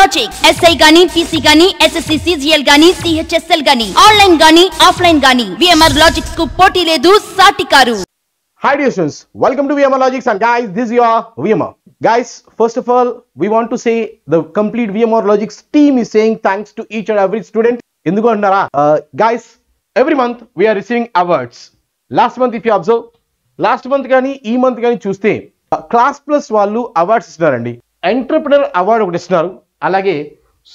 Logics SI గాని PC గాని SSC CGL గాని సిహెచ్ఎస్ఎల్ గాని ఆన్లైన్ గాని ఆఫ్లైన్ గాని విఎంఆర్ లాజిక్స్ కు పోటీ లేదు సాటి కారు Hi dear students, welcome to VMR Logics and guys, this is your VMR. Guys, first of all, we want to say the complete VMR Logics team is saying thanks to each and every student. Induku uh, Guys, every month we are receiving awards. Last month if you observe, last month కానీ ఈ month కానీ చూస్తే class plus వాళ్ళు awards ఇస్తున్నారండి entrepreneur award ఒకటి ఇస్తున్నారు అలాగే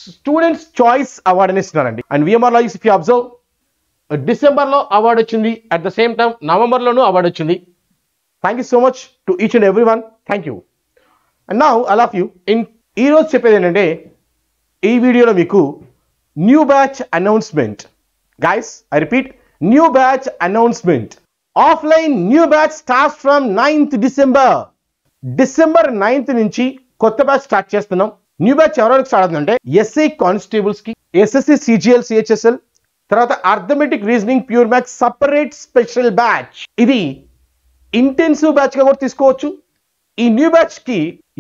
students choice award అని ఇస్తున్నారండి అండ్ విఎంఆర్లో ఇఫ్ యూ అబ్జర్వ్ డిసెంబర్లో అవార్డు వచ్చింది అట్ ద సేమ్ టైం నవంబర్లోనూ అవార్డు వచ్చింది thank you so much to each and every one thank you and నా ఐ లవ్ యూ ఇన్ ఈరోజు చెప్పేది ఏంటంటే ఈ వీడియోలో మీకు new batch announcement guys I repeat new batch announcement offline new batch start from ninth December December ninth నుంచి కొత్త batch start చేస్తున్నాం న్యూ బ్యాచ్ ఎవరెవరికి స్టార్ట్ అవుతుందంటే కానిస్టేబుల్స్ కి ఎస్ఎస్సి సిజిఎల్ సిహెచ్ఎస్ఎల్ తర్వాత arithmetic reasoning pure maths separate special batch ఇది intensive బ్యాచ్గా కూడా తీసుకోవచ్చు ఈ న్యూ బ్యాచ్కి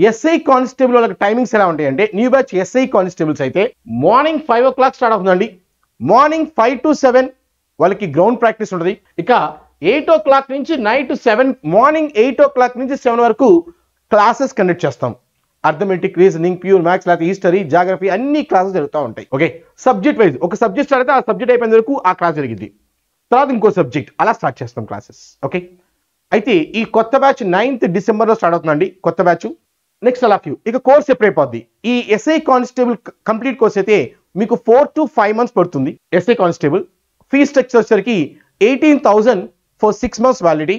ఎస్ఐ కానిస్టేబుల్ వాళ్ళకి టైమింగ్స్ ఎలా ఉంటాయి అంటే న్యూ బ్యాచ్ ఎస్ఐ కానిస్టేబుల్స్ అయితే morning five o'clock start అవుతుందండి మార్నింగ్ ఫైవ్ టు సెవెన్ వాళ్ళకి గ్రౌండ్ ప్రాక్టీస్ ఉంటుంది ఇక ఎయిట్ ఓ క్లాక్ నుంచి night seven morning eight o'clock నుంచి సెవెన్ వరకు క్లాసెస్ కండక్ట్ చేస్తాం అర్థమెటిక్ రీజనింగ్ ప్యూర్ మ్యాథ్స్ లేకపోతే హిస్టరీ జాగ్రఫీ అన్ని క్లాసెస్ జరుగుతూ ఉంటాయి ఓకే సబ్జెక్ట్ వైజ్ ఒక సబ్జెక్ట్ అయితే ఆ సబ్జెక్ట్ అయిపోయిన వరకు ఆ క్లాస్ జరిగింది తర్వాత ఇంకో సబ్జెక్ట్ అలా స్టార్ట్ చేస్తాం క్లాసెస్ ఓకే అయితే ఈ కొత్త బ్యాచ్ నైన్త్ డిసెంబర్లో స్టార్ట్ అవుతుందండి కొత్త బ్యాచ్ నెక్స్ట్ అలా ఫ్యూ ఇక కోర్స్ ఎప్పుడైపోద్ది ఈ ఎస్ఐ కానిస్టేబుల్ కంప్లీట్ కోర్స్ అయితే మీకు ఫోర్ టు ఫైవ్ మంత్స్ పడుతుంది ఎస్ఐ కానిస్టేబుల్ ఫీ స్ట్రక్చర్ వచ్చేసరికి eighteen thousand for six months validity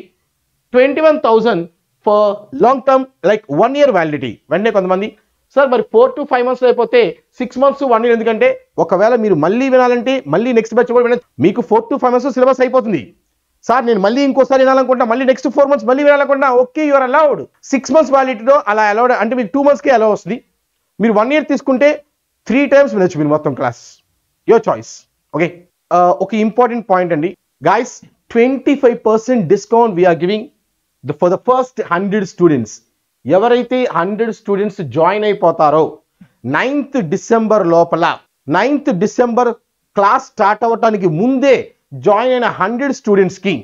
twenty one thousand for long term like one year validity వెంటనే కొంతమంది సార్ మరి ఫోర్ టు ఫైవ్ మంత్స్ అయిపోతే six months one year ఎందుకంటే ఒకవేళ మీరు మళ్ళీ వినాలంటే మళ్ళీ నెక్స్ట్ బ్యాచ్ కూడా విన మీకు four to five months syllabus అయిపోతుంది సార్ నేను మళ్ళీ ఇంకోసారి వినాలనుకుంటా మళ్ళీ నెక్స్ట్ ఫోర్ మంత్స్ మళ్ళీ వినాలనుకుంటా okay your allowed six months వ్యాలిటీలో అలా అలౌడ్ అంటే మీకు టూ మంత్స్కి అలౌ వస్తుంది మీరు వన్ ఇయర్ తీసుకుంటే త్రీ టైమ్స్ వినొచ్చు మీరు మొత్తం క్లాస్ యువర్ చాయిస్ ఓకే ఒక ఇంపార్టెంట్ పాయింట్ అండి guys twenty five percent discount we're giving the for the first hundred students ఎవరైతే hundred students join అయిపోతారో ninth December లోపల నైన్త్ డిసెంబర్ క్లాస్ స్టార్ట్ అవ్వటానికి ముందే జాయిన్ అయిన హండ్రెడ్ స్టూడెంట్స్కి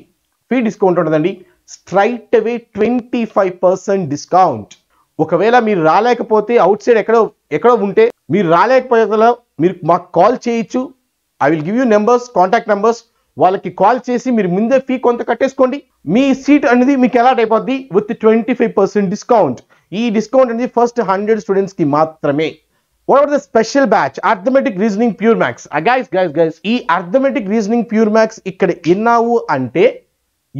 ఫీ డిస్కౌంట్ ఉంటుందండి straight away twenty five percent discount ఒకవేళ మీరు రాలేకపోతే out side ఎక్కడో ఎక్కడో ఉంటే మీరు రాలేకపోయేలా మీరు మాకు కాల్ చేయొచ్చు I will give you numbers contact numbers వాళ్ళకి కాల్ చేసి మీరు ముందే ఫీ కొంత కట్టేసుకోండి మీ సీట్ అనేది మీకు టైప్ అయిపోద్ది with twenty five percent discount ఈ డిస్కౌంట్ అనేది ఫస్ట్ హండ్రెడ్ స్టూడెంట్స్కి మాత్రమే what are the special batch arithmetic reasoning pure maths guys guys guys ఈ అర్థమెటిక్ రీజనింగ్ ప్యూర్ మ్యాక్స్ ఇక్కడ విన్నావు అంటే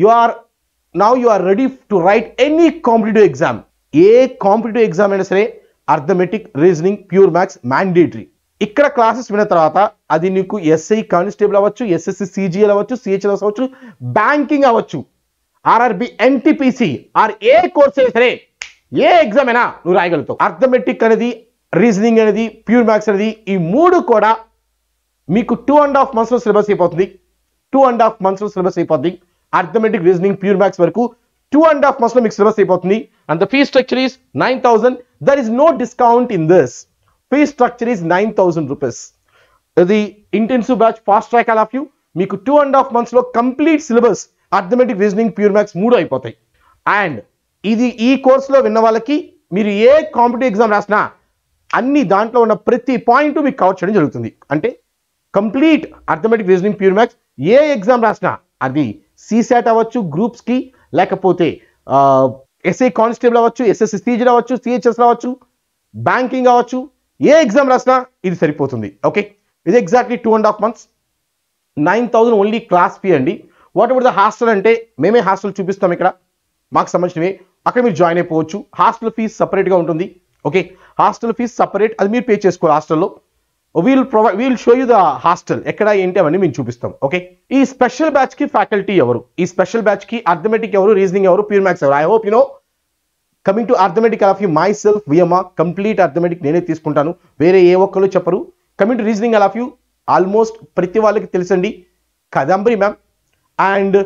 you are now you are ready to write any competitive exam ఏ competitive exam అయినా సరే arithmetic reasoning pure maths mandatory ఇక్కడ classes విన్న తర్వాత అది నీకు ఎస్ఐ కానిస్టేబుల్ అవ్వచ్చు ఎస్ఎస్సి సిజిఎల్ అవ్వచ్చు సిహెచ్ఎల్ అవ్వచ్చు బ్యాంకింగ్ అవ్వచ్చు ఆర్ఆర్బి ఎన్టీపీసీ ఆర్ ఏ కోర్స్ సరే ఏ ఎగ్జామ్ అయినా నువ్వు రాయగలుగుతావు అర్థమెటిక్ అనేది రీజనింగ్ అనేది ప్యూర్ మ్యాథ్స్ అనేది ఈ మూడు కూడా మీకు టూ అండ్ హాఫ్ మంత్స్లో సిలబస్ అయిపోతుంది టూ అండ్ హాఫ్ మంత్స్లో సిలబస్ అయిపోతుంది అర్థమెటిక్ రీజనింగ్ ప్యూర్ మ్యాథ్స్ వరకు టూ అండ్ హాఫ్ మంత్స్లో మీకు సిలబస్ అయిపోతుంది and the fee structure is nine thousand there is no discount in this fees structure is nine thousand rupees ఇది intensive batch fast track all of you మీకు two and half మంత్స్లో complete syllabus arithmetic reasoning pure maths మూడు అయిపోతాయి and ఇది ఈ కోర్సులో విన్న వాళ్ళకి మీరు ఏ కాంపిటేటివ్ ఎగ్జామ్ రాసినా అన్ని దాంట్లో ఉన్న ప్రతి పాయింట్ మీకు కవర్ చేయడం జరుగుతుంది అంటే complete arithmetic reasoning pure maths ఏ ఎగ్జామ్ రాసినా అది సీసాట్ అవ్వచ్చు గ్రూప్స్కి లేకపోతే ఎస్ఐ కానిస్టేబుల్ అవ్వచ్చు ఎస్ఎస్సి సీజీ అవ్వచ్చు సిహెచ్ఎస్ రావచ్చు బ్యాంకింగ్ అవ్వచ్చు ఏ ఎగ్జామ్ రాసినా ఇది సరిపోతుంది ఓకే ఇది exactly two and half months nine thousand only class fee అండి వాట్ అబౌట్ ద హాస్టల్ అంటే మేమే హాస్టల్ చూపిస్తాం ఇక్కడ మాకు సంబంధించినవి అక్కడ మీరు జాయిన్ అయిపోవచ్చు హాస్టల్ ఫీజు సపరేట్గా ఉంటుంది ఓకే హాస్టల్ ఫీజు సపరేట్ అది మీరు పే చేసుకోవాలి హాస్టల్లో we'll provide we'll show you the hostel ఎక్కడ ఏంటి అవన్నీ మేము చూపిస్తాం ఓకే ఈ స్పెషల్ బ్యాచ్కి ఫ్యాకల్టీ ఎవరు ఈ స్పెషల్ బ్యాచ్కి అర్థమెటిక్ ఎవరు రీజనింగ్ ఎవరు ప్యూర్ మ్యాథ్స్ ఎవరు I hope you know coming to arithmetic of you myself వియమా కంప్లీట్ అర్థమెటిక్ నేనే తీసుకుంటాను వేరే ఏ ఒక్కరు చెప్పరు coming to reasoning of you almost ప్రతి వాళ్ళకి తెలుసండి Kadambari ma'am and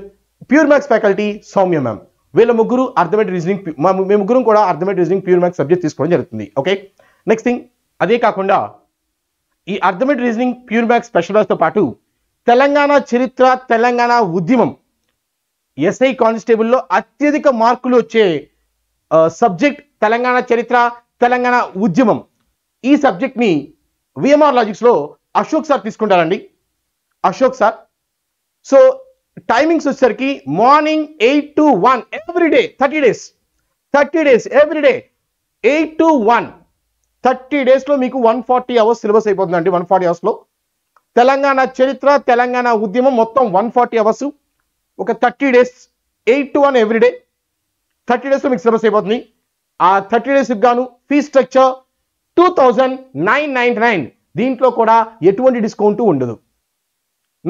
pure maths faculty Soumya ma'am వీళ్ళ ముగ్గురు అర్థమెటిక్ రీజనింగ్ మేము ముగ్గురం కూడా arithmetic reasoning pure maths subject తీసుకోవడం జరుగుతుంది ఓకే నెక్స్ట్ థింగ్ అదే కాకుండా ఈ అర్థమెటిక్ రీజనింగ్ ప్యూర్ మ్యాథ్స్ స్పెషలైజ్తో పాటు తెలంగాణ చరిత్ర తెలంగాణ ఉద్యమం ఎస్ఐ కానిస్టేబుల్లో అత్యధిక మార్కులు వచ్చే సబ్జెక్ట్ తెలంగాణ చరిత్ర తెలంగాణ ఉద్యమం ఈ సబ్జెక్ట్ని విఎంఆర్ లాజిక్స్లో అశోక్ సార్ తీసుకుంటారండి అశోక్ సార్ సో టైమింగ్స్ వచ్చేసరికి morning eight to one everyday thirty days thirty days everyday eight to one thirty డేస్లో మీకు వన్ ఫార్టీ అవర్స్ సిలబస్ అయిపోతుందండి వన్ ఫార్టీ అవర్స్లో తెలంగాణ చరిత్ర తెలంగాణ ఉద్యమం మొత్తం వన్ ఫార్టీ అవర్స్ ఒక thirty days eight to one everyday thirty డేస్లో మీకు సిలబస్ అయిపోతుంది ఆ థర్టీ డేస్కి గాను fee structure two nine nine దీంట్లో కూడా ఎటువంటి డిస్కౌంట్ ఉండదు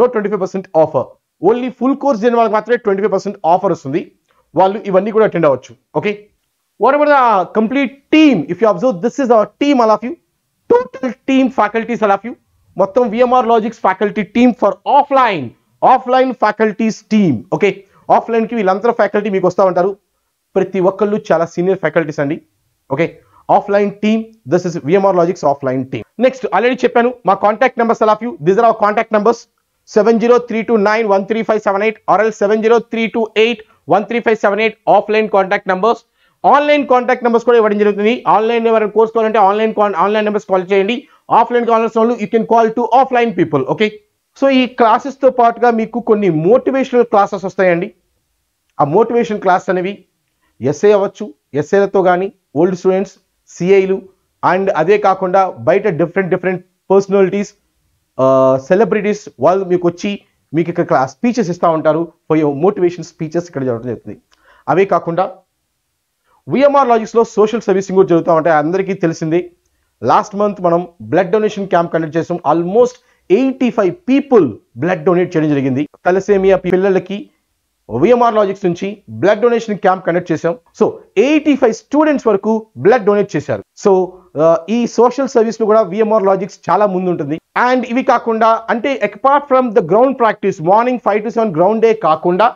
no twenty five percent offer only full course చేయని వాళ్ళకి మాత్రమే ట్వంటీ ఫైవ్ పర్సెంట్ ఆఫర్ వస్తుంది వాళ్ళు ఇవన్నీ కూడా అటెండ్ అవ్వచ్చు okay whatever complete team if you observe this is our team all of you total team faculties all of you మొత్తం VMR Logics faculty team for offline offline faculties team okay ఆఫ్లైన్కి వీళ్ళంతా faculty మీకు వస్తూ ఉంటారు ప్రతి ఒక్కళ్ళు చాలా senior faculties అండి okay offline team this is VMR Logics offline team next already చెప్పాను మా contact numbers all of you this are our contact numbers seven zero three two nine one three five seven eight RL seven zero three two eight one three five seven eight offline contact numbers online contact numbers కూడా ఇవ్వడం జరుగుతుంది online ఎవరైనా course కావాలంటే online online numbers call చేయండి offline కావాల్సిన వాళ్ళు you can call to offline people okay so ఈ క్లాసెస్తో పాటుగా మీకు కొన్ని మోటివేషనల్ క్లాసెస్ వస్తాయండి ఆ మోటివేషన్ క్లాస్ అనేవి ఎస్ఏ అవ్వచ్చు ఎస్ఏలతో కానీ ఓల్డ్ స్టూడెంట్స్ సిఐలు అండ్ అదే కాకుండా బయట డిఫరెంట్ డిఫరెంట్ పర్సనాలిటీస్ సెలబ్రిటీస్ వాళ్ళు మీకు వచ్చి మీకు ఇక్కడ క్లాస్ స్పీచెస్ ఇస్తూ ఉంటారు ఫర్ యువర్ మోటివేషన్ స్పీచెస్ ఇక్కడ జరగడం జరుగుతుంది అవే కాకుండా విఎంఆర్ లాజిక్స్లో సోషల్ సర్వీసింగ్ కూడా జరుగుతూ ఉంటాయి అందరికీ తెలిసిందే లాస్ట్ మంత్ మనం బ్లడ్ డొనేషన్ క్యాంప్ కండక్ట్ చేసాం almost eighty five people blood donate చేయడం జరిగింది తలసేమియా పిల్లలకి విఎంఆర్ లాజిక్స్ నుంచి బ్లడ్ డొనేషన్ క్యాంప్ కండక్ట్ చేశాం సో ఎయిటీ ఫైవ్ స్టూడెంట్స్ వరకు బ్లడ్ డొనేట్ చేశారు సో uh, ఈ సోషల్ సర్వీస్ లో కూడా విఎంఆర్ లాజిక్స్ చాలా ముందు ఉంటుంది అండ్ ఇవి కాకుండా అంటే apart from the ground practice morning five to seven ground day కాకుండా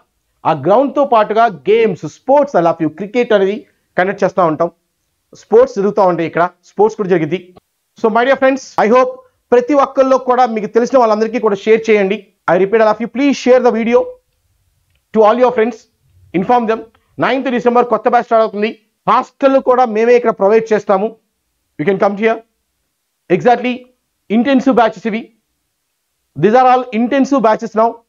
ఆ గ్రౌండ్ తో పాటుగా గేమ్స్ స్పోర్ట్స్ అలా ఫ్యూ క్రికెట్ అనేది కండక్ట్ చేస్తూ ఉంటాం స్పోర్ట్స్ జరుగుతూ ఉంటాయి ఇక్కడ స్పోర్ట్స్ కూడా జరిగింది so my dear friends I hope ప్రతి ఒక్కరిలో కూడా మీకు తెలిసిన వాళ్ళందరికీ కూడా షేర్ చేయండి I repeat all of you please share the video to all your friends. Inform them. 9th December, Kottaba start up. Hostel Koda Meme Ekra provide Chestamu. You can come here. Exactly. Intensive batches. These are all intensive batches now.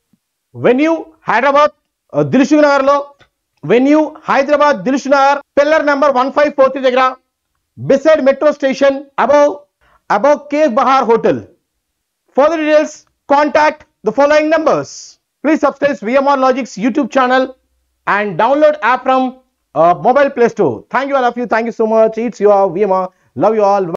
When you Hyderabad, uh, Dilshunar, when you Hyderabad, Dilshunar, pillar number 1543 beside metro station above, above Cave Bahar Hotel. For details, contact the following numbers. Please subscribe VMR Logic's YouTube channel and download app from uh, mobile play store. Thank you all of you. Thank you so much. It's your VMR. Love you all.